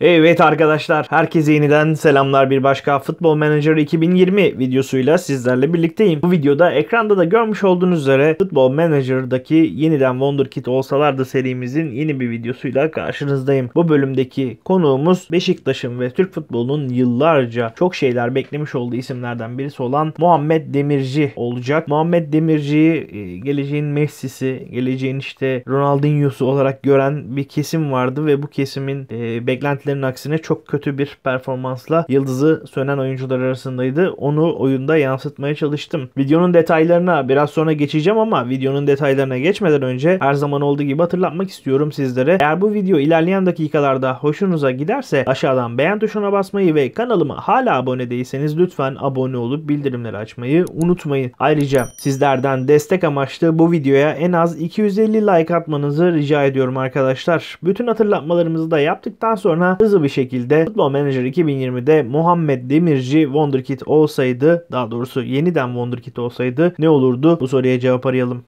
Evet arkadaşlar, herkese yeniden selamlar. Bir başka Football Manager 2020 videosuyla sizlerle birlikteyim. Bu videoda ekranda da görmüş olduğunuz üzere Football Manager'daki yeniden Wonderkid olsalardı serimizin yeni bir videosuyla karşınızdayım. Bu bölümdeki konuğumuz Beşiktaş'ın ve Türk futbolunun yıllarca çok şeyler beklemiş olduğu isimlerden birisi olan Muhammed Demirci olacak. Muhammed Demirci e, geleceğin Messi'si, geleceğin işte Ronaldinho'su olarak gören bir kesim vardı ve bu kesimin e, beklentileri beklentilerin aksine çok kötü bir performansla yıldızı sönen oyuncular arasındaydı. Onu oyunda yansıtmaya çalıştım. Videonun detaylarına biraz sonra geçeceğim ama videonun detaylarına geçmeden önce her zaman olduğu gibi hatırlatmak istiyorum sizlere. Eğer bu video ilerleyen dakikalarda hoşunuza giderse aşağıdan beğen tuşuna basmayı ve kanalıma hala abone değilseniz lütfen abone olup bildirimleri açmayı unutmayın. Ayrıca sizlerden destek amaçlı bu videoya en az 250 like atmanızı rica ediyorum arkadaşlar. Bütün hatırlatmalarımızı da yaptıktan sonra sonra hızlı bir şekilde Football Manager 2020'de Muhammed Demirci Wonderkid olsaydı daha doğrusu yeniden Wonderkid olsaydı ne olurdu? Bu soruya cevap arayalım.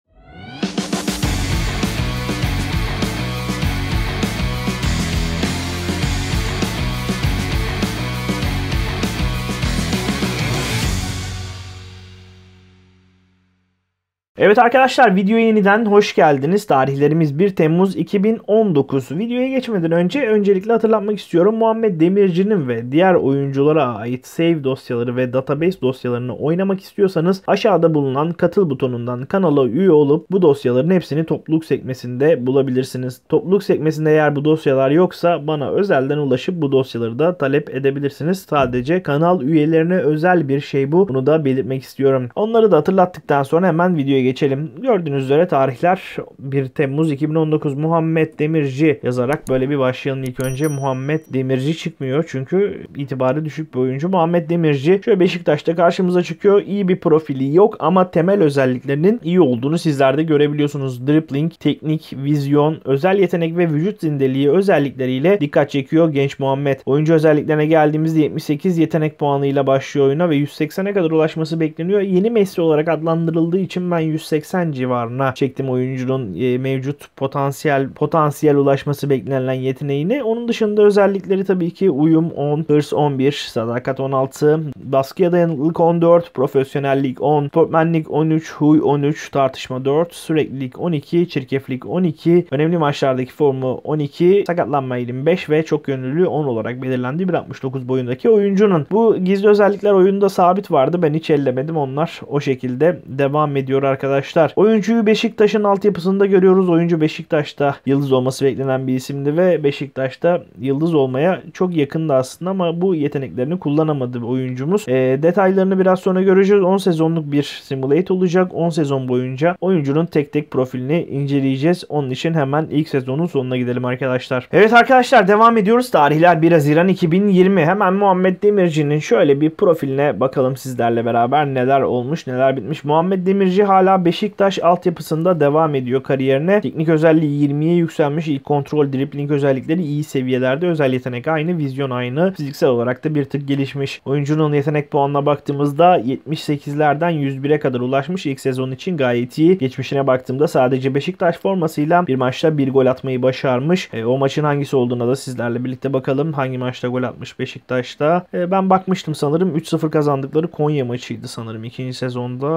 Evet arkadaşlar videoya yeniden hoş geldiniz. Tarihlerimiz 1 Temmuz 2019. Videoya geçmeden önce öncelikle hatırlatmak istiyorum. Muhammed Demirci'nin ve diğer oyunculara ait save dosyaları ve database dosyalarını oynamak istiyorsanız aşağıda bulunan katıl butonundan kanala üye olup bu dosyaların hepsini topluluk sekmesinde bulabilirsiniz. Topluluk sekmesinde eğer bu dosyalar yoksa bana özelden ulaşıp bu dosyaları da talep edebilirsiniz. Sadece kanal üyelerine özel bir şey bu. Bunu da belirtmek istiyorum. Onları da hatırlattıktan sonra hemen videoya geçelim. Gördüğünüz üzere tarihler 1 Temmuz 2019 Muhammed Demirci yazarak böyle bir başlayalım ilk önce. Muhammed Demirci çıkmıyor çünkü itibarı düşük bir oyuncu. Muhammed Demirci şöyle Beşiktaş'ta karşımıza çıkıyor. İyi bir profili yok ama temel özelliklerinin iyi olduğunu sizlerde görebiliyorsunuz. Dribbling, teknik, vizyon, özel yetenek ve vücut zindeliği özellikleriyle dikkat çekiyor genç Muhammed. Oyuncu özelliklerine geldiğimizde 78 yetenek puanıyla başlıyor oyuna ve 180'e kadar ulaşması bekleniyor. Yeni Messi olarak adlandırıldığı için ben %180 civarına çektim oyuncunun e, mevcut potansiyel potansiyel ulaşması beklenilen yeteneğine. Onun dışında özellikleri tabii ki uyum 10, hırs 11, sadakat 16, baskıya dayanıklılık 14, profesyonellik 10, portmenlik 13, huy 13, tartışma 4, süreklilik 12, çirkeflik 12, önemli maçlardaki formu 12, sakatlanma eğilimi 5 ve çok yönlülüğü 10 olarak belirlendi 1.69 boyundaki oyuncunun. Bu gizli özellikler oyunda sabit vardı. Ben hiç ellemedim. Onlar o şekilde devam ediyor arkadaşlar arkadaşlar. Oyuncuyu Beşiktaş'ın altyapısında görüyoruz. Oyuncu Beşiktaş'ta yıldız olması beklenen bir isimdi ve Beşiktaş'ta yıldız olmaya çok yakındı aslında ama bu yeteneklerini kullanamadı oyuncumuz. E, detaylarını biraz sonra göreceğiz. 10 sezonluk bir simulate olacak. 10 sezon boyunca oyuncunun tek tek profilini inceleyeceğiz. Onun için hemen ilk sezonun sonuna gidelim arkadaşlar. Evet arkadaşlar devam ediyoruz. Tarihler 1 Haziran 2020. Hemen Muhammed Demirci'nin şöyle bir profiline bakalım sizlerle beraber neler olmuş neler bitmiş. Muhammed Demirci hala Hala Beşiktaş altyapısında devam ediyor kariyerine. Teknik özelliği 20'ye yükselmiş. İlk kontrol, dribbling özellikleri iyi seviyelerde. Özel yetenek aynı, vizyon aynı. Fiziksel olarak da bir tık gelişmiş. Oyuncunun yetenek puanına baktığımızda 78'lerden 101'e kadar ulaşmış. İlk sezon için gayet iyi. Geçmişine baktığımda sadece Beşiktaş formasıyla bir maçta bir gol atmayı başarmış. E, o maçın hangisi olduğuna da sizlerle birlikte bakalım. Hangi maçta gol atmış Beşiktaş'ta? E, ben bakmıştım sanırım. 3-0 kazandıkları Konya maçıydı sanırım. ikinci sezonda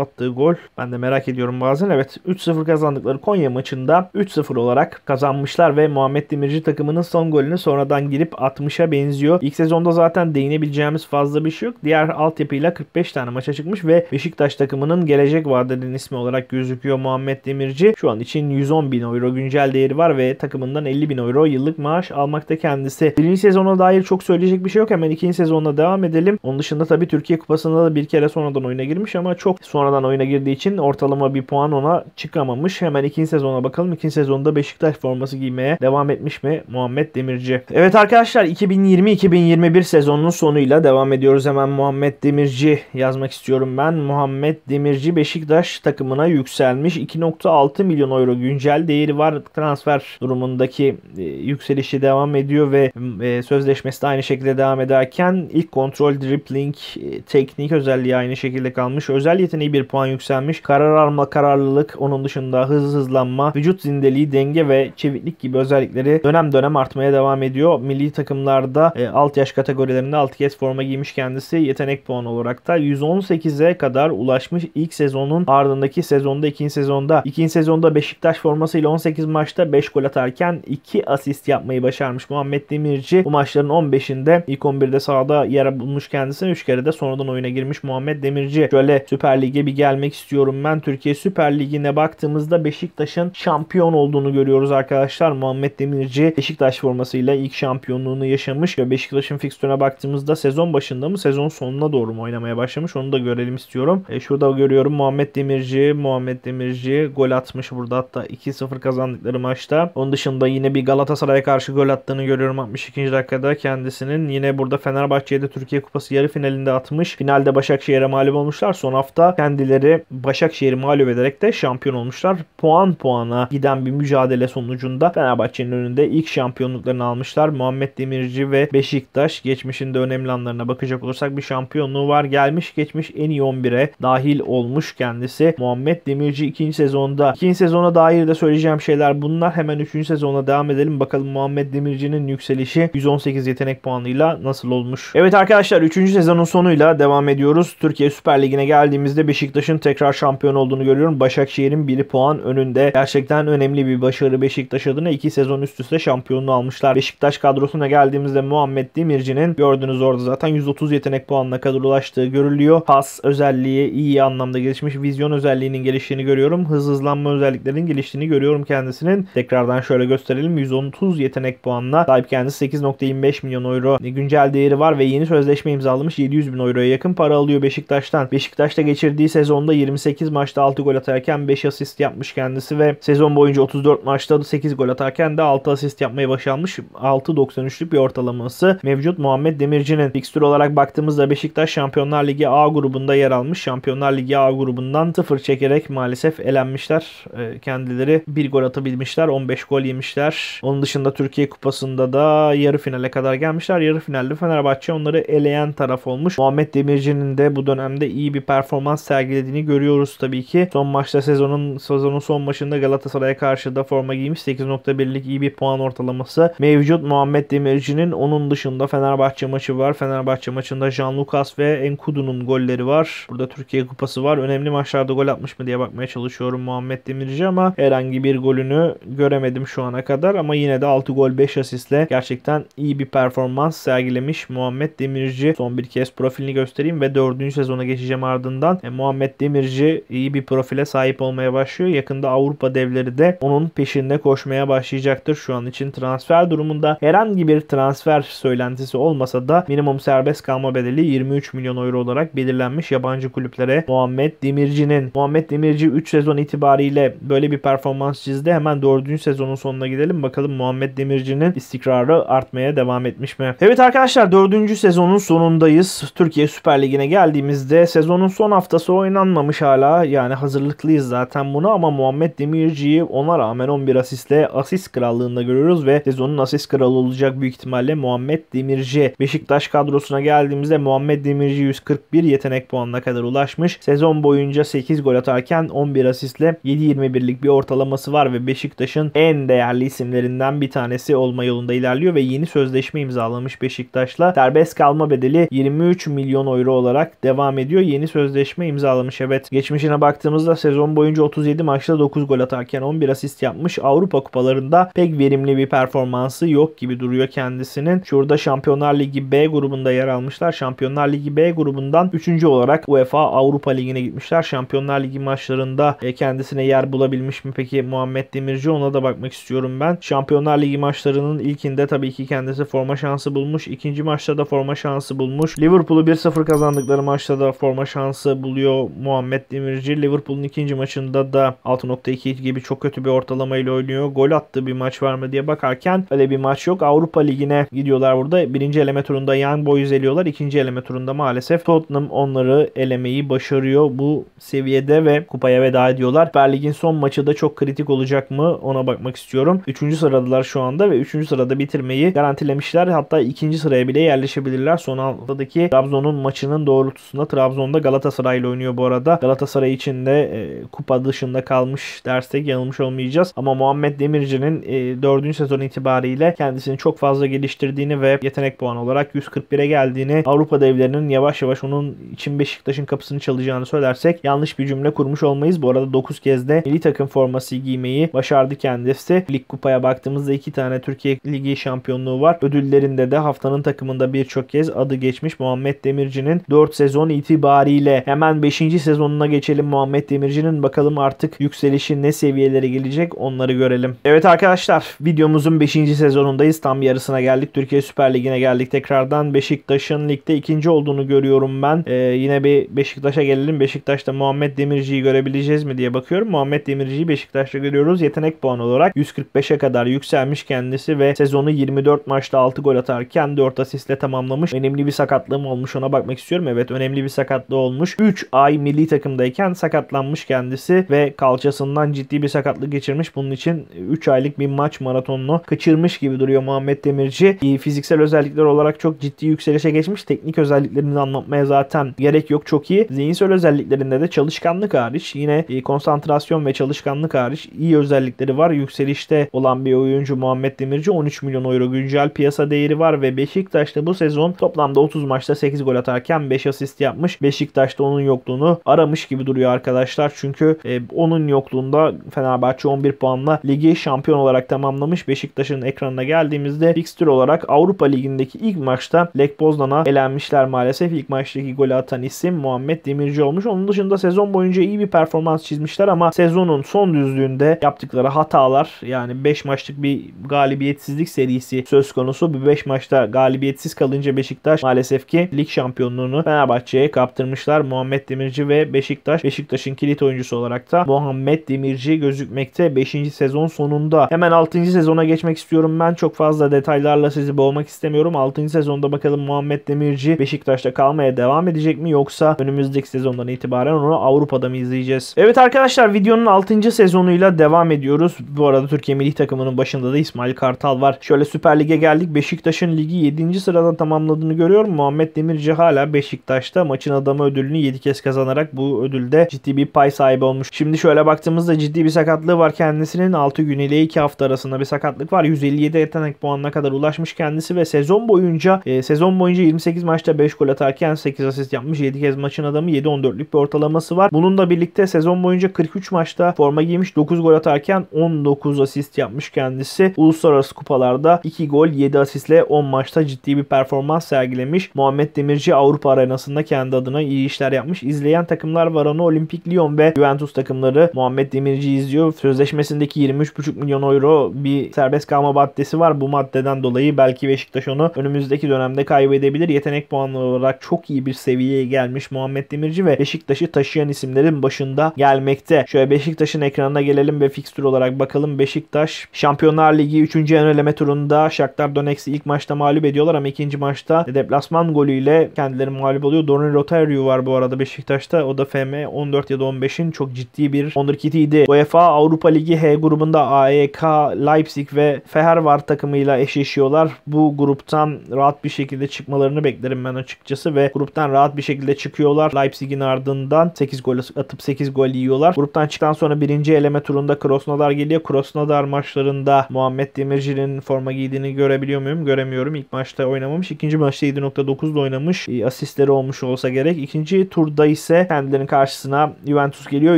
attığı gol. Ben ben de merak ediyorum bazen. Evet 3-0 kazandıkları Konya maçında 3-0 olarak kazanmışlar ve Muhammed Demirci takımının son golünü sonradan girip 60'a benziyor. İlk sezonda zaten değinebileceğimiz fazla bir şey yok. Diğer altyapıyla 45 tane maça çıkmış ve Beşiktaş takımının gelecek vadeden ismi olarak gözüküyor Muhammed Demirci. Şu an için 110 bin euro güncel değeri var ve takımından 50 bin euro yıllık maaş almakta kendisi. Birinci sezona dair çok söyleyecek bir şey yok. Hemen ikinci sezonla devam edelim. Onun dışında tabii Türkiye Kupası'nda da bir kere sonradan oyuna girmiş ama çok sonradan oyuna girdiği için için ortalama bir puan ona çıkamamış. Hemen ikinci sezona bakalım. İkinci sezonda Beşiktaş forması giymeye devam etmiş mi Muhammed Demirci? Evet arkadaşlar 2020-2021 sezonunun sonuyla devam ediyoruz. Hemen Muhammed Demirci yazmak istiyorum ben. Muhammed Demirci Beşiktaş takımına yükselmiş. 2.6 milyon euro güncel değeri var. Transfer durumundaki e, yükselişi devam ediyor ve e, sözleşmesi de aynı şekilde devam ederken ilk kontrol, dribbling, e, teknik özelliği aynı şekilde kalmış. Özel yeteneği bir puan yükselmiş verilmiş karar alma kararlılık, onun dışında hız hızlanma, vücut zindeliği, denge ve çeviklik gibi özellikleri dönem dönem artmaya devam ediyor. Milli takımlarda e, alt yaş kategorilerinde 6 kez forma giymiş kendisi yetenek puanı olarak da 118'e kadar ulaşmış ilk sezonun ardındaki sezonda ikinci sezonda. ikinci sezonda Beşiktaş formasıyla 18 maçta 5 gol atarken 2 asist yapmayı başarmış Muhammed Demirci. Bu maçların 15'inde ilk 11'de sahada yer bulmuş kendisini 3 kere de sonradan oyuna girmiş Muhammed Demirci. Şöyle Süper Lig'e bir gelmek istiyor bakıyorum ben Türkiye Süper Ligi'ne baktığımızda Beşiktaş'ın şampiyon olduğunu görüyoruz arkadaşlar. Muhammed Demirci Beşiktaş formasıyla ilk şampiyonluğunu yaşamış. ve Beşiktaş'ın fikstürüne baktığımızda sezon başında mı sezon sonuna doğru mu oynamaya başlamış onu da görelim istiyorum. E, şurada görüyorum Muhammed Demirci, Muhammed Demirci gol atmış burada hatta 2-0 kazandıkları maçta. Onun dışında yine bir Galatasaray'a karşı gol attığını görüyorum 62. dakikada kendisinin. Yine burada Fenerbahçe'de Türkiye Kupası yarı finalinde atmış. Finalde Başakşehir'e mağlup olmuşlar. Son hafta kendileri baş. Başakşehir'i mağlup ederek de şampiyon olmuşlar. Puan puana giden bir mücadele sonucunda Fenerbahçe'nin önünde ilk şampiyonluklarını almışlar. Muhammed Demirci ve Beşiktaş geçmişinde önemli anlarına bakacak olursak bir şampiyonluğu var. Gelmiş geçmiş en iyi 11'e dahil olmuş kendisi. Muhammed Demirci ikinci sezonda. ikinci sezona dair de söyleyeceğim şeyler bunlar. Hemen üçüncü sezona devam edelim. Bakalım Muhammed Demirci'nin yükselişi 118 yetenek puanıyla nasıl olmuş? Evet arkadaşlar 3. sezonun sonuyla devam ediyoruz. Türkiye Süper Ligi'ne geldiğimizde Beşiktaş'ın tekrar şampiyon olduğunu görüyorum. Başakşehir'in biri puan önünde. Gerçekten önemli bir başarı Beşiktaş adına. iki sezon üst üste şampiyonluğu almışlar. Beşiktaş kadrosuna geldiğimizde Muhammed Demirci'nin gördüğünüz orada zaten 130 yetenek puanına kadar ulaştığı görülüyor. Pas özelliği iyi anlamda gelişmiş. Vizyon özelliğinin geliştiğini görüyorum. Hız hızlanma özelliklerinin geliştiğini görüyorum kendisinin. Tekrardan şöyle gösterelim. 130 yetenek puanına sahip kendisi 8.25 milyon euro güncel değeri var ve yeni sözleşme imzalamış 700 bin euroya yakın para alıyor Beşiktaş'tan. Beşiktaş'ta geçirdiği sezonda 28 8 maçta 6 gol atarken 5 asist yapmış kendisi ve sezon boyunca 34 maçta da 8 gol atarken de 6 asist yapmayı başarmış. 6.93'lük bir ortalaması mevcut Muhammed Demirci'nin. Fikstür olarak baktığımızda Beşiktaş Şampiyonlar Ligi A grubunda yer almış. Şampiyonlar Ligi A grubundan 0 çekerek maalesef elenmişler. Ee, kendileri 1 gol atabilmişler. 15 gol yemişler. Onun dışında Türkiye Kupası'nda da yarı finale kadar gelmişler. Yarı finalde Fenerbahçe onları eleyen taraf olmuş. Muhammed Demirci'nin de bu dönemde iyi bir performans sergilediğini görüyoruz konuşuyoruz tabii ki. Son maçta sezonun sezonun son maçında Galatasaray'a karşı da forma giymiş. 8.1'lik iyi bir puan ortalaması mevcut Muhammed Demirci'nin. Onun dışında Fenerbahçe maçı var. Fenerbahçe maçında Jean Lucas ve Enkudu'nun golleri var. Burada Türkiye Kupası var. Önemli maçlarda gol atmış mı diye bakmaya çalışıyorum Muhammed Demirci ama herhangi bir golünü göremedim şu ana kadar ama yine de 6 gol 5 asistle gerçekten iyi bir performans sergilemiş Muhammed Demirci. Son bir kez profilini göstereyim ve 4. sezona geçeceğim ardından. E, Muhammed Demirci Türkiye iyi bir profile sahip olmaya başlıyor. Yakında Avrupa devleri de onun peşinde koşmaya başlayacaktır şu an için. Transfer durumunda herhangi bir transfer söylentisi olmasa da minimum serbest kalma bedeli 23 milyon euro olarak belirlenmiş yabancı kulüplere Muhammed Demirci'nin. Muhammed Demirci 3 sezon itibariyle böyle bir performans çizdi. Hemen 4. sezonun sonuna gidelim. Bakalım Muhammed Demirci'nin istikrarı artmaya devam etmiş mi? Evet arkadaşlar 4. sezonun sonundayız. Türkiye Süper Ligi'ne geldiğimizde sezonun son haftası oynanmamış hala hala yani hazırlıklıyız zaten bunu ama Muhammed Demirci'yi ona rağmen 11 asistle asist krallığında görüyoruz ve sezonun asist kralı olacak büyük ihtimalle Muhammed Demirci. Beşiktaş kadrosuna geldiğimizde Muhammed Demirci 141 yetenek puanına kadar ulaşmış. Sezon boyunca 8 gol atarken 11 asistle 7.21'lik bir ortalaması var ve Beşiktaş'ın en değerli isimlerinden bir tanesi olma yolunda ilerliyor ve yeni sözleşme imzalamış Beşiktaş'la. Serbest kalma bedeli 23 milyon euro olarak devam ediyor. Yeni sözleşme imzalamış evet. Geç Geçmişine baktığımızda sezon boyunca 37 maçta 9 gol atarken 11 asist yapmış. Avrupa kupalarında pek verimli bir performansı yok gibi duruyor kendisinin. Şurada Şampiyonlar Ligi B grubunda yer almışlar. Şampiyonlar Ligi B grubundan 3. olarak UEFA Avrupa Ligi'ne gitmişler. Şampiyonlar Ligi maçlarında e, kendisine yer bulabilmiş mi peki Muhammed Demirci ona da bakmak istiyorum ben. Şampiyonlar Ligi maçlarının ilkinde tabii ki kendisi forma şansı bulmuş. İkinci maçta da forma şansı bulmuş. Liverpool'u 1-0 kazandıkları maçta da forma şansı buluyor Muhammed Demirci Liverpool'un ikinci maçında da 6.2 gibi çok kötü bir ortalamayla oynuyor. Gol attığı bir maç var mı diye bakarken öyle bir maç yok. Avrupa Ligi'ne gidiyorlar burada. Birinci eleme turunda Young Boys eliyorlar. İkinci eleme turunda maalesef Tottenham onları elemeyi başarıyor. Bu seviyede ve kupaya veda ediyorlar. Süper Lig'in son maçı da çok kritik olacak mı ona bakmak istiyorum. Üçüncü sıradalar şu anda ve üçüncü sırada bitirmeyi garantilemişler. Hatta ikinci sıraya bile yerleşebilirler. Son haftadaki Trabzon'un maçının doğrultusunda Trabzon'da Galatasaray'la oynuyor bu arada. Galatasaray Galatasaray için de e, kupa dışında kalmış dersek yanılmış olmayacağız. Ama Muhammed Demirci'nin e, 4. sezon itibariyle kendisini çok fazla geliştirdiğini ve yetenek puanı olarak 141'e geldiğini Avrupa devlerinin yavaş yavaş onun için Beşiktaş'ın kapısını çalacağını söylersek yanlış bir cümle kurmuş olmayız. Bu arada 9 kez de milli takım forması giymeyi başardı kendisi. Lig kupaya baktığımızda 2 tane Türkiye Ligi şampiyonluğu var. Ödüllerinde de haftanın takımında birçok kez adı geçmiş Muhammed Demirci'nin 4 sezon itibariyle hemen 5. sezonuna geçelim Muhammed Demirci'nin. Bakalım artık yükselişi ne seviyelere gelecek onları görelim. Evet arkadaşlar videomuzun 5. sezonundayız. Tam yarısına geldik. Türkiye Süper Ligi'ne geldik tekrardan. Beşiktaş'ın ligde ikinci olduğunu görüyorum ben. Ee, yine bir Beşiktaş'a gelelim. Beşiktaş'ta Muhammed Demirci'yi görebileceğiz mi diye bakıyorum. Muhammed Demirci'yi Beşiktaş'ta görüyoruz. Yetenek puanı olarak 145'e kadar yükselmiş kendisi ve sezonu 24 maçta 6 gol atarken 4 asistle tamamlamış. Önemli bir sakatlığım olmuş ona bakmak istiyorum. Evet önemli bir sakatlığı olmuş. 3 ay milli takımda durumdayken sakatlanmış kendisi ve kalçasından ciddi bir sakatlık geçirmiş. Bunun için 3 aylık bir maç maratonunu kaçırmış gibi duruyor Muhammed Demirci. E, fiziksel özellikler olarak çok ciddi yükselişe geçmiş. Teknik özelliklerini anlatmaya zaten gerek yok. Çok iyi. Zihinsel özelliklerinde de çalışkanlık hariç yine e, konsantrasyon ve çalışkanlık hariç iyi özellikleri var. Yükselişte olan bir oyuncu Muhammed Demirci 13 milyon euro güncel piyasa değeri var ve Beşiktaş'ta bu sezon toplamda 30 maçta 8 gol atarken 5 asist yapmış. Beşiktaş'ta onun yokluğunu aramış gibi gibi duruyor arkadaşlar. Çünkü e, onun yokluğunda Fenerbahçe 11 puanla ligi şampiyon olarak tamamlamış. Beşiktaş'ın ekranına geldiğimizde fixture olarak Avrupa Ligi'ndeki ilk maçta Lek Poznan'a elenmişler maalesef. İlk maçtaki golü atan isim Muhammed Demirci olmuş. Onun dışında sezon boyunca iyi bir performans çizmişler ama sezonun son düzlüğünde yaptıkları hatalar yani 5 maçlık bir galibiyetsizlik serisi söz konusu. Bu 5 maçta galibiyetsiz kalınca Beşiktaş maalesef ki lig şampiyonluğunu Fenerbahçe'ye kaptırmışlar. Muhammed Demirci ve Beşiktaş Beşiktaş. Beşiktaş'ın kilit oyuncusu olarak da Muhammed Demirci gözükmekte 5. sezon sonunda. Hemen 6. sezona geçmek istiyorum ben. Çok fazla detaylarla sizi boğmak istemiyorum. 6. sezonda bakalım Muhammed Demirci Beşiktaş'ta kalmaya devam edecek mi yoksa önümüzdeki sezondan itibaren onu Avrupa'da mı izleyeceğiz? Evet arkadaşlar videonun 6. sezonuyla devam ediyoruz. Bu arada Türkiye milli takımının başında da İsmail Kartal var. Şöyle Süper Lig'e geldik. Beşiktaş'ın ligi 7. sırada tamamladığını görüyorum. Muhammed Demirci hala Beşiktaş'ta maçın adamı ödülünü 7 kez kazanarak bu ödül ödülde ciddi bir pay sahibi olmuş. Şimdi şöyle baktığımızda ciddi bir sakatlığı var kendisinin. 6 gün ile 2 hafta arasında bir sakatlık var. 157 yetenek puanına kadar ulaşmış kendisi ve sezon boyunca e, sezon boyunca 28 maçta 5 gol atarken 8 asist yapmış. 7 kez maçın adamı 7-14'lük bir ortalaması var. Bununla birlikte sezon boyunca 43 maçta forma giymiş. 9 gol atarken 19 asist yapmış kendisi. Uluslararası kupalarda 2 gol 7 asistle 10 maçta ciddi bir performans sergilemiş. Muhammed Demirci Avrupa arenasında kendi adına iyi işler yapmış. İzleyen takımlar var Varane, Olimpik Lyon ve Juventus takımları Muhammed Demirci izliyor. Sözleşmesindeki 23,5 milyon euro bir serbest kalma maddesi var. Bu maddeden dolayı belki Beşiktaş onu önümüzdeki dönemde kaybedebilir. Yetenek puanlı olarak çok iyi bir seviyeye gelmiş Muhammed Demirci ve Beşiktaş'ı taşıyan isimlerin başında gelmekte. Şöyle Beşiktaş'ın ekranına gelelim ve fikstür olarak bakalım. Beşiktaş Şampiyonlar Ligi 3. ön eleme turunda Shakhtar Donetsk'i ilk maçta mağlup ediyorlar ama ikinci maçta deplasman golüyle kendileri mağlup oluyor. Dorin Rotary var bu arada Beşiktaş'ta. O da Fener FM 14 ya da 15'in çok ciddi bir underkitiydi. UEFA Avrupa Ligi H grubunda AEK, Leipzig ve Fehervar takımıyla eşleşiyorlar. Bu gruptan rahat bir şekilde çıkmalarını beklerim ben açıkçası ve gruptan rahat bir şekilde çıkıyorlar. Leipzig'in ardından 8 gol atıp 8 gol yiyorlar. Gruptan çıktıktan sonra birinci eleme turunda Krosnodar geliyor. Krosnodar maçlarında Muhammed Demirci'nin forma giydiğini görebiliyor muyum? Göremiyorum. İlk maçta oynamamış. ikinci maçta 7.9'da oynamış. Asistleri olmuş olsa gerek. İkinci turda ise kendilerinin karşısına Juventus geliyor.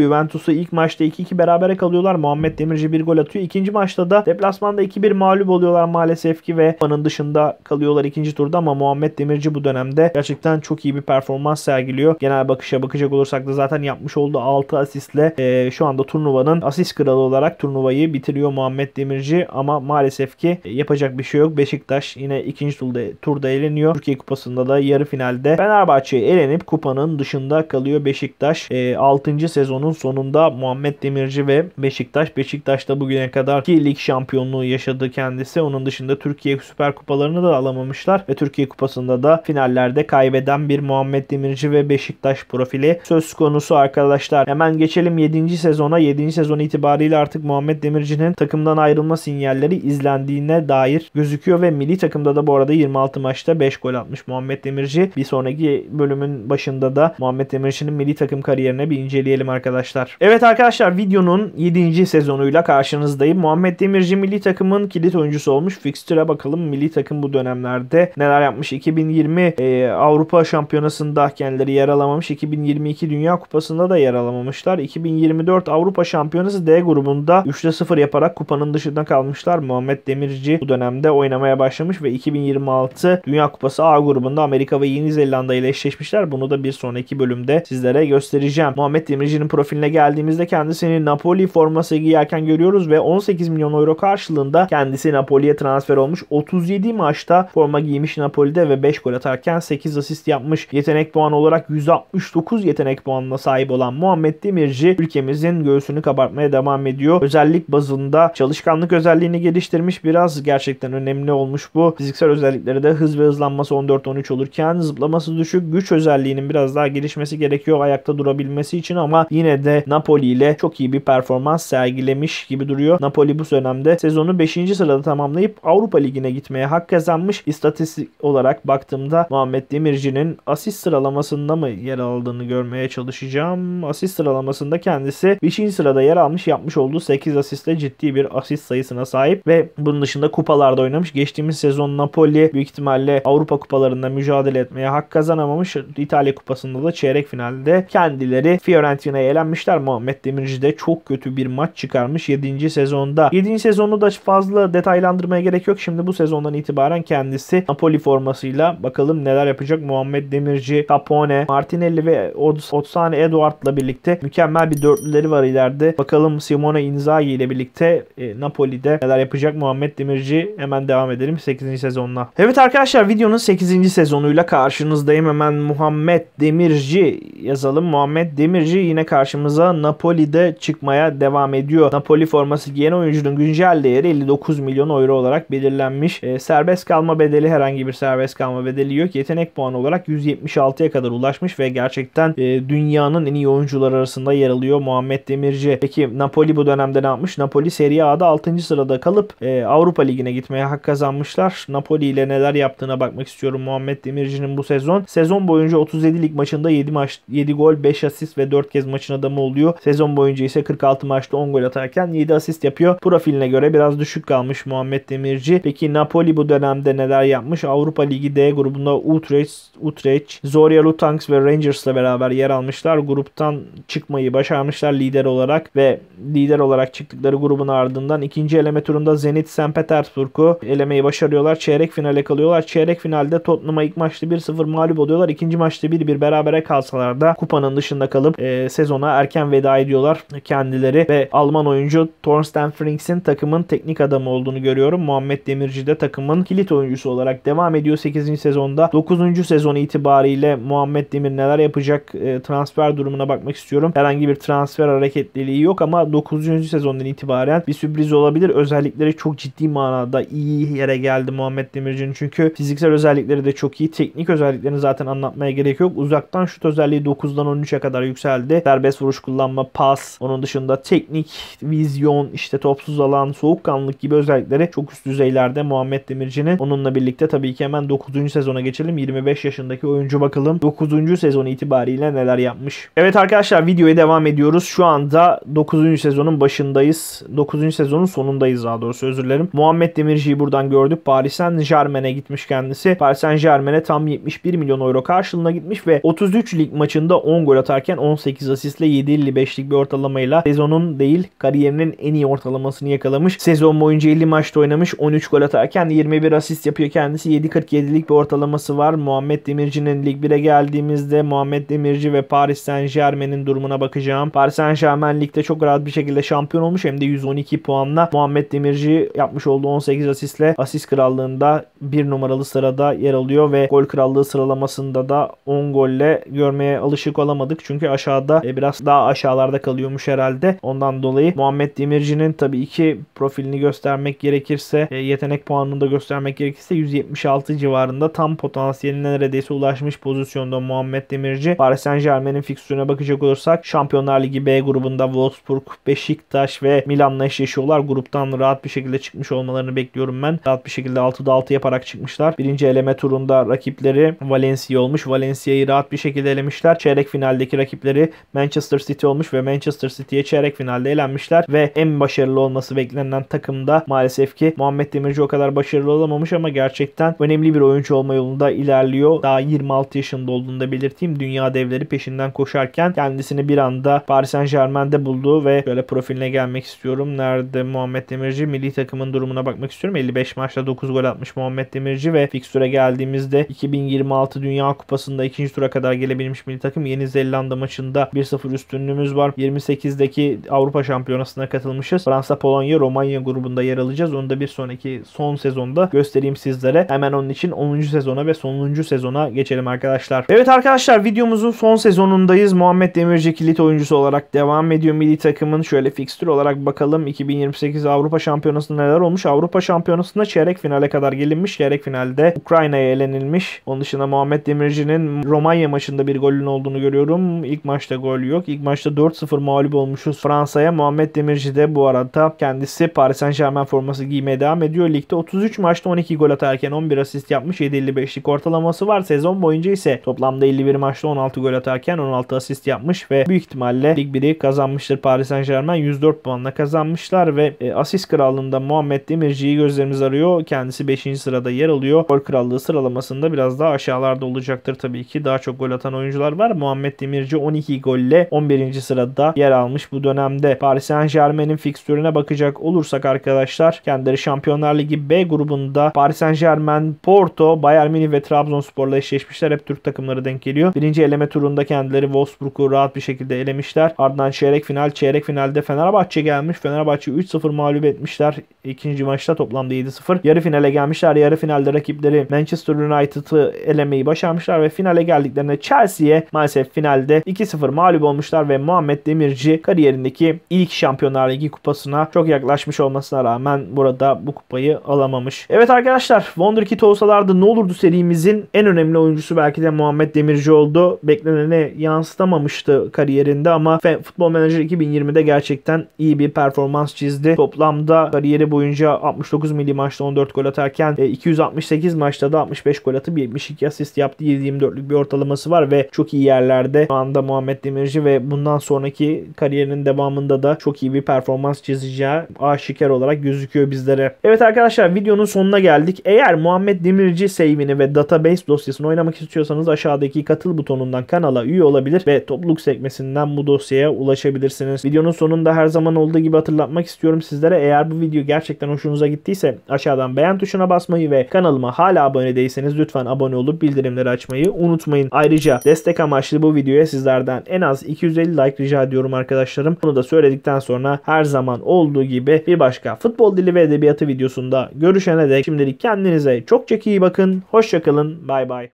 Juventus'u ilk maçta 2-2 berabere kalıyorlar. Muhammed Demirci bir gol atıyor. İkinci maçta da deplasmanda 2-1 mağlup oluyorlar maalesef ki ve Avrupa'nın dışında kalıyorlar ikinci turda ama Muhammed Demirci bu dönemde gerçekten çok iyi bir performans sergiliyor. Genel bakışa bakacak olursak da zaten yapmış olduğu 6 asistle e, şu anda turnuvanın asist kralı olarak turnuvayı bitiriyor Muhammed Demirci ama maalesef ki e, yapacak bir şey yok. Beşiktaş yine ikinci turda, turda eleniyor. Türkiye Kupası'nda da yarı finalde Fenerbahçe'ye elenip kupanın dışında kalıyor Beşiktaş. Beşiktaş e, 6. sezonun sonunda Muhammed Demirci ve Beşiktaş. Beşiktaş da bugüne kadar ki lig şampiyonluğu yaşadı kendisi. Onun dışında Türkiye Süper Kupalarını da alamamışlar ve Türkiye Kupası'nda da finallerde kaybeden bir Muhammed Demirci ve Beşiktaş profili söz konusu arkadaşlar. Hemen geçelim 7. sezona. 7. sezon itibariyle artık Muhammed Demirci'nin takımdan ayrılma sinyalleri izlendiğine dair gözüküyor ve milli takımda da bu arada 26 maçta 5 gol atmış Muhammed Demirci. Bir sonraki bölümün başında da Muhammed Demirci'nin milli takım takım kariyerine bir inceleyelim arkadaşlar. Evet arkadaşlar videonun 7. sezonuyla karşınızdayım. Muhammed Demirci milli takımın kilit oyuncusu olmuş. Fixtüre bakalım milli takım bu dönemlerde neler yapmış. 2020 e, Avrupa Şampiyonası'nda kendileri yer alamamış. 2022 Dünya Kupası'nda da yer alamamışlar. 2024 Avrupa Şampiyonası D grubunda 3'te 0 yaparak kupanın dışında kalmışlar. Muhammed Demirci bu dönemde oynamaya başlamış ve 2026 Dünya Kupası A grubunda Amerika ve Yeni Zelanda ile eşleşmişler. Bunu da bir sonraki bölümde sizlere göstereceğim göstereceğim. Muhammed Demirci'nin profiline geldiğimizde kendisini Napoli forması giyerken görüyoruz ve 18 milyon euro karşılığında kendisi Napoli'ye transfer olmuş. 37 maçta forma giymiş Napoli'de ve 5 gol atarken 8 asist yapmış. Yetenek puanı olarak 169 yetenek puanına sahip olan Muhammed Demirci ülkemizin göğsünü kabartmaya devam ediyor. Özellik bazında çalışkanlık özelliğini geliştirmiş. Biraz gerçekten önemli olmuş bu. Fiziksel özellikleri de hız ve hızlanması 14-13 olurken zıplaması düşük. Güç özelliğinin biraz daha gelişmesi gerekiyor. Ayakta durabilmesi için ama yine de Napoli ile çok iyi bir performans sergilemiş gibi duruyor. Napoli bu dönemde sezonu 5. sırada tamamlayıp Avrupa Ligi'ne gitmeye hak kazanmış. İstatistik olarak baktığımda Muhammed Demirci'nin asist sıralamasında mı yer aldığını görmeye çalışacağım. Asist sıralamasında kendisi 5. sırada yer almış yapmış olduğu 8 asiste ciddi bir asist sayısına sahip ve bunun dışında kupalarda oynamış. Geçtiğimiz sezon Napoli büyük ihtimalle Avrupa kupalarında mücadele etmeye hak kazanamamış. İtalya kupasında da çeyrek finalde kendi kendileri Fiorentina'ya elenmişler. Muhammed Demirci de çok kötü bir maç çıkarmış 7. sezonda. 7. sezonu da fazla detaylandırmaya gerek yok. Şimdi bu sezondan itibaren kendisi Napoli formasıyla bakalım neler yapacak. Muhammed Demirci, Capone, Martinelli ve Otsane Eduard'la birlikte mükemmel bir dörtlüleri var ileride. Bakalım Simone Inzaghi ile birlikte e, Napoli'de neler yapacak Muhammed Demirci. Hemen devam edelim 8. sezonla. Evet arkadaşlar videonun 8. sezonuyla karşınızdayım. Hemen Muhammed Demirci yazalım. Muhammed Demirci yine karşımıza Napoli'de çıkmaya devam ediyor. Napoli forması giyen oyuncunun güncel değeri 59 milyon euro olarak belirlenmiş. E, serbest kalma bedeli herhangi bir serbest kalma bedeli yok. Yetenek puanı olarak 176'ya kadar ulaşmış ve gerçekten e, dünyanın en iyi oyuncular arasında yer alıyor Muhammed Demirci. Peki Napoli bu dönemde ne yapmış? Napoli Serie A'da 6. sırada kalıp e, Avrupa Ligi'ne gitmeye hak kazanmışlar. Napoli ile neler yaptığına bakmak istiyorum Muhammed Demirci'nin bu sezon. Sezon boyunca 37 lig maçında 7 maç 7 gol gol, 5 asist ve 4 kez maçın adamı oluyor. Sezon boyunca ise 46 maçta 10 gol atarken 7 asist yapıyor. Profiline göre biraz düşük kalmış Muhammed Demirci. Peki Napoli bu dönemde neler yapmış? Avrupa Ligi D grubunda Utrecht, Utrecht, Zorya Lutangs ve Rangers'la beraber yer almışlar. Gruptan çıkmayı başarmışlar lider olarak ve lider olarak çıktıkları grubun ardından ikinci eleme turunda Zenit St. Petersburg'u elemeyi başarıyorlar. Çeyrek finale kalıyorlar. Çeyrek finalde Tottenham'a ilk maçta 1-0 mağlup oluyorlar. İkinci maçta 1-1 berabere kalsalar da kupanın Avrupa'nın dışında kalıp e, sezona erken veda ediyorlar kendileri ve Alman oyuncu Torsten Frings'in takımın teknik adamı olduğunu görüyorum. Muhammed Demirci de takımın kilit oyuncusu olarak devam ediyor 8. sezonda. 9. sezon itibariyle Muhammed Demir neler yapacak e, transfer durumuna bakmak istiyorum. Herhangi bir transfer hareketliliği yok ama 9. sezondan itibaren bir sürpriz olabilir. Özellikleri çok ciddi manada iyi yere geldi Muhammed Demirci'nin çünkü fiziksel özellikleri de çok iyi. Teknik özelliklerini zaten anlatmaya gerek yok. Uzaktan şut özelliği 9'dan 13'e kadar yükseldi. Serbest vuruş kullanma, pas, onun dışında teknik, vizyon, işte topsuz alan, soğukkanlılık gibi özellikleri çok üst düzeylerde Muhammed Demirci'nin. Onunla birlikte tabii ki hemen 9. sezona geçelim. 25 yaşındaki oyuncu bakalım 9. sezon itibariyle neler yapmış. Evet arkadaşlar videoya devam ediyoruz. Şu anda 9. sezonun başındayız. 9. sezonun sonundayız daha doğrusu özür dilerim. Muhammed Demirci'yi buradan gördük. Paris Saint Germain'e gitmiş kendisi. Paris Saint Germain'e tam 71 milyon euro karşılığına gitmiş ve 33 lig maçında 10 gol atarken 18 asistle 7.55'lik bir ortalamayla sezonun değil kariyerinin en iyi ortalamasını yakalamış. Sezon boyunca 50 maçta oynamış 13 gol atarken 21 asist yapıyor kendisi 7.47'lik bir ortalaması var. Muhammed Demirci'nin Lig 1'e geldiğimizde Muhammed Demirci ve Paris Saint Germain'in durumuna bakacağım. Paris Saint Germain ligde çok rahat bir şekilde şampiyon olmuş hem de 112 puanla Muhammed Demirci yapmış olduğu 18 asistle asist krallığında bir numaralı sırada yer alıyor ve gol krallığı sıralamasında da 10 golle görmeye alışık olan alamadık. Çünkü aşağıda e, biraz daha aşağılarda kalıyormuş herhalde. Ondan dolayı Muhammed Demirci'nin tabii iki profilini göstermek gerekirse e, yetenek puanını da göstermek gerekirse 176 civarında tam potansiyeline neredeyse ulaşmış pozisyonda Muhammed Demirci. Paris Saint Germain'in fikstürüne bakacak olursak Şampiyonlar Ligi B grubunda Wolfsburg, Beşiktaş ve Milan'la eşleşiyorlar. Gruptan rahat bir şekilde çıkmış olmalarını bekliyorum ben. Rahat bir şekilde 6'da 6 yaparak çıkmışlar. Birinci eleme turunda rakipleri Valencia olmuş. Valencia'yı rahat bir şekilde elemişler. Çeyrek final finaldeki rakipleri Manchester City olmuş ve Manchester City'ye çeyrek finalde elenmişler ve en başarılı olması beklenen takımda maalesef ki Muhammed Demirci o kadar başarılı olamamış ama gerçekten önemli bir oyuncu olma yolunda ilerliyor. Daha 26 yaşında olduğunu da belirteyim. Dünya devleri peşinden koşarken kendisini bir anda Paris Saint Germain'de buldu ve böyle profiline gelmek istiyorum. Nerede Muhammed Demirci? Milli takımın durumuna bakmak istiyorum. 55 maçta 9 gol atmış Muhammed Demirci ve fikstüre geldiğimizde 2026 Dünya Kupası'nda ikinci tura kadar gelebilmiş milli takım yeni Zelanda maçında 1-0 üstünlüğümüz var. 28'deki Avrupa Şampiyonası'na katılmışız. Fransa, Polonya, Romanya grubunda yer alacağız. Onu da bir sonraki son sezonda göstereyim sizlere. Hemen onun için 10. sezona ve sonuncu sezona geçelim arkadaşlar. Evet arkadaşlar videomuzun son sezonundayız. Muhammed Demirci kilit oyuncusu olarak devam ediyor milli takımın. Şöyle fikstür olarak bakalım 2028 Avrupa Şampiyonası'nda neler olmuş? Avrupa Şampiyonası'nda çeyrek finale kadar gelinmiş. Çeyrek finalde Ukrayna'ya elenilmiş. Onun dışında Muhammed Demirci'nin Romanya maçında bir golün olduğunu görüyoruz bakıyorum. İlk maçta gol yok. İlk maçta 4-0 mağlup olmuşuz Fransa'ya. Muhammed Demirci de bu arada kendisi Paris Saint Germain forması giymeye devam ediyor. Ligde 33 maçta 12 gol atarken 11 asist yapmış. 7.55'lik ortalaması var. Sezon boyunca ise toplamda 51 maçta 16 gol atarken 16 asist yapmış ve büyük ihtimalle Lig 1'i kazanmıştır. Paris Saint Germain 104 puanla kazanmışlar ve e, asist krallığında Muhammed Demirci'yi gözlerimiz arıyor. Kendisi 5. sırada yer alıyor. Gol krallığı sıralamasında biraz daha aşağılarda olacaktır tabii ki. Daha çok gol atan oyuncular var. Muhammed Mehmet Demirci 12 golle 11. sırada yer almış bu dönemde. Paris Saint Germain'in fikstürüne bakacak olursak arkadaşlar kendileri Şampiyonlar Ligi B grubunda Paris Saint Germain, Porto, Bayern Münih ve Trabzonspor'la eşleşmişler. Hep Türk takımları denk geliyor. Birinci eleme turunda kendileri Wolfsburg'u rahat bir şekilde elemişler. Ardından çeyrek final, çeyrek finalde Fenerbahçe gelmiş. Fenerbahçe 3-0 mağlup etmişler. İkinci maçta toplamda 7-0. Yarı finale gelmişler. Yarı finalde rakipleri Manchester United'ı elemeyi başarmışlar ve finale geldiklerinde Chelsea'ye maalesef finalde 2-0 mağlup olmuşlar ve Muhammed Demirci kariyerindeki ilk Şampiyonlar Ligi kupasına çok yaklaşmış olmasına rağmen burada bu kupayı alamamış. Evet arkadaşlar Wonderkid olsalardı ne olurdu serimizin en önemli oyuncusu belki de Muhammed Demirci oldu. Beklenene yansıtamamıştı kariyerinde ama Futbol Manager 2020'de gerçekten iyi bir performans çizdi. Toplamda kariyeri boyunca 69 milli maçta 14 gol atarken 268 e, maçta da 65 gol atıp 72 asist yaptı. 7-24'lük bir ortalaması var ve çok iyi yerlerde ileride şu anda Muhammed Demirci ve bundan sonraki kariyerinin devamında da çok iyi bir performans çizeceği aşikar olarak gözüküyor bizlere. Evet arkadaşlar videonun sonuna geldik. Eğer Muhammed Demirci save'ini ve database dosyasını oynamak istiyorsanız aşağıdaki katıl butonundan kanala üye olabilir ve topluluk sekmesinden bu dosyaya ulaşabilirsiniz. Videonun sonunda her zaman olduğu gibi hatırlatmak istiyorum sizlere. Eğer bu video gerçekten hoşunuza gittiyse aşağıdan beğen tuşuna basmayı ve kanalıma hala abone değilseniz lütfen abone olup bildirimleri açmayı unutmayın. Ayrıca destek amaçlı bu videoya sizlerden en az 250 like rica ediyorum arkadaşlarım. Bunu da söyledikten sonra her zaman olduğu gibi bir başka futbol dili ve edebiyatı videosunda görüşene dek şimdilik kendinize çok çok iyi bakın. Hoşçakalın. Bay bay.